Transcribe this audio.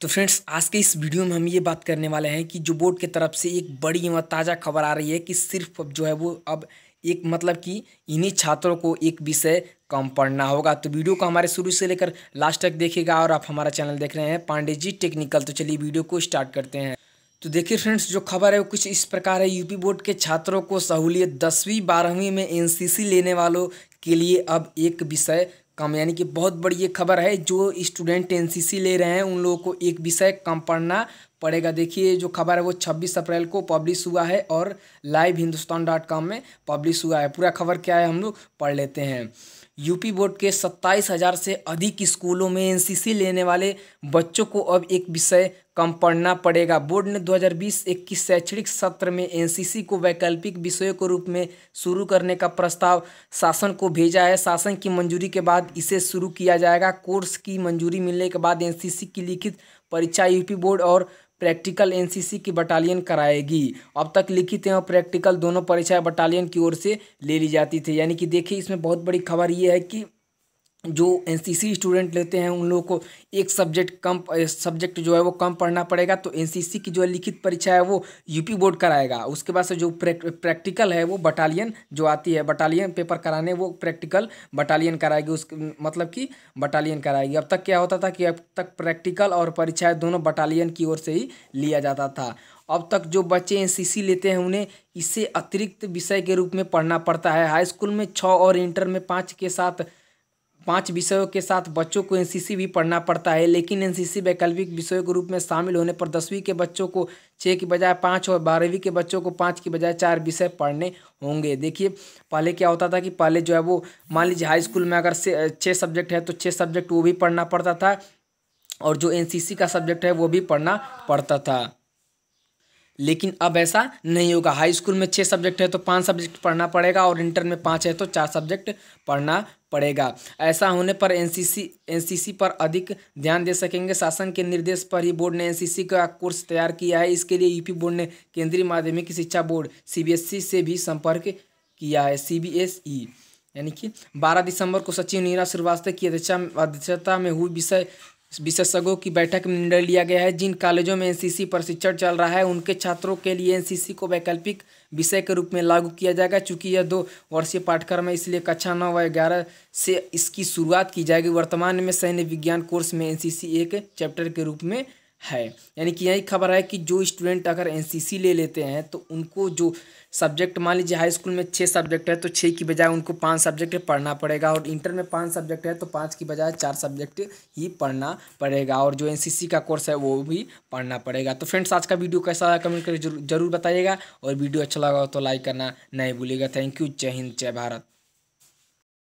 तो फ्रेंड्स आज के इस वीडियो में हम ये बात करने वाले हैं कि जो बोर्ड की तरफ से एक बड़ी और ताज़ा खबर आ रही है कि सिर्फ जो है वो अब एक मतलब कि इन्हीं छात्रों को एक विषय कम पढ़ना होगा तो वीडियो को हमारे शुरू से लेकर लास्ट तक देखिएगा और आप हमारा चैनल देख रहे हैं पांडे जी टेक्निकल तो चलिए वीडियो को स्टार्ट करते हैं तो देखिए फ्रेंड्स जो खबर है वो कुछ इस प्रकार है यूपी बोर्ड के छात्रों को सहूलियत दसवीं बारहवीं में एनसीसी लेने वालों के लिए अब एक विषय कम यानी कि बहुत बड़ी ये खबर है जो स्टूडेंट एनसीसी ले रहे हैं उन लोगों को एक विषय कम पढ़ना पड़ेगा देखिए जो खबर है वो 26 अप्रैल को पब्लिश हुआ है और लाइव हिंदुस्तान डॉट कॉम में पब्लिश हुआ है पूरा खबर क्या है हम लोग पढ़ लेते हैं यूपी बोर्ड के सत्ताईस हज़ार से अधिक स्कूलों में एनसीसी लेने वाले बच्चों को अब एक विषय कम पढ़ना पड़ेगा बोर्ड ने 2020-21 शैक्षणिक सत्र में एनसीसी को वैकल्पिक विषयों के रूप में शुरू करने का प्रस्ताव शासन को भेजा है शासन की मंजूरी के बाद इसे शुरू किया जाएगा कोर्स की मंजूरी मिलने के बाद एनसीसी की लिखित परीक्षा यूपी बोर्ड और प्रैक्टिकल एनसीसी की बटालियन कराएगी अब तक लिखित एवं प्रैक्टिकल दोनों परीक्षाएं बटालियन की ओर से ले ली जाती थी यानी कि देखिए इसमें बहुत बड़ी खबर ये है कि जो एन स्टूडेंट लेते हैं उन लोगों को एक सब्जेक्ट कम सब्जेक्ट जो है वो कम पढ़ना पड़ेगा तो एन की जो है लिखित परीक्षा है वो यूपी बोर्ड कराएगा उसके बाद से जो प्रैक्टिकल है वो बटालियन जो आती है बटालियन पेपर कराने वो प्रैक्टिकल बटालियन कराएगी उस मतलब कि बटालियन कराएगी अब तक क्या होता था कि अब तक प्रैक्टिकल और परीक्षाएँ दोनों बटालियन की ओर से ही लिया जाता था अब तक जो बच्चे एन लेते हैं उन्हें इसे अतिरिक्त विषय के रूप में पढ़ना पड़ता है हाई स्कूल में छः और इंटर में पाँच के साथ पाँच विषयों के साथ बच्चों को एनसीसी भी पढ़ना पड़ता है लेकिन एनसीसी वैकल्पिक विषयों के रूप में शामिल होने पर दसवीं के बच्चों को छः की बजाय पाँच और बारहवीं के बच्चों को पाँच की बजाय चार विषय पढ़ने होंगे देखिए पहले क्या होता था कि पहले जो है वो मान लीजिए हाई स्कूल में अगर छः सब्जेक्ट है तो छः सब्जेक्ट वो भी पढ़ना पड़ता था और जो एनसीसी का सब्जेक्ट है वो भी पढ़ना पड़ता था लेकिन अब ऐसा नहीं होगा हाई स्कूल में छः सब्जेक्ट है तो पाँच सब्जेक्ट पढ़ना पड़ेगा और इंटर में पाँच है तो चार सब्जेक्ट पढ़ना पड़ेगा ऐसा होने पर एनसीसी एनसीसी पर अधिक ध्यान दे सकेंगे शासन के निर्देश पर ही बोर्ड ने एनसीसी का कोर्स तैयार किया है इसके लिए यूपी बोर्ड ने केंद्रीय माध्यमिक शिक्षा बोर्ड सी e से भी संपर्क किया है सीबीएसई e, यानी कि 12 दिसंबर को सचिव नीरा श्रीवास्तव की अध्यक्षता में हुई विषय विशेषज्ञों की बैठक में निर्णय लिया गया है जिन कॉलेजों में एनसीसी प्रशिक्षण चल रहा है उनके छात्रों के लिए एनसीसी को वैकल्पिक विषय के रूप में लागू किया जाएगा चूंकि यह दो वर्षीय पाठ्यक्रम है इसलिए कक्षा नौ व ग्यारह से इसकी शुरुआत की जाएगी वर्तमान में सैन्य विज्ञान कोर्स में एनसीसी एक चैप्टर के रूप में है यानी कि यही खबर है कि जो स्टूडेंट अगर एनसीसी ले लेते हैं तो उनको जो सब्जेक्ट मान लीजिए हाई स्कूल में छः सब्जेक्ट है तो छः की बजाय उनको पाँच सब्जेक्ट पढ़ना पड़ेगा और इंटर में पाँच सब्जेक्ट है तो पाँच की बजाय चार सब्जेक्ट ही पढ़ना पड़ेगा और जो एनसीसी का कोर्स है वो भी पढ़ना पड़ेगा तो फ्रेंड्स आज का वीडियो कैसा लगा कमेंट करके जरूर बताइएगा और वीडियो अच्छा लगा तो लाइक करना नहीं भूलिएगा थैंक यू जय हिंद जय भारत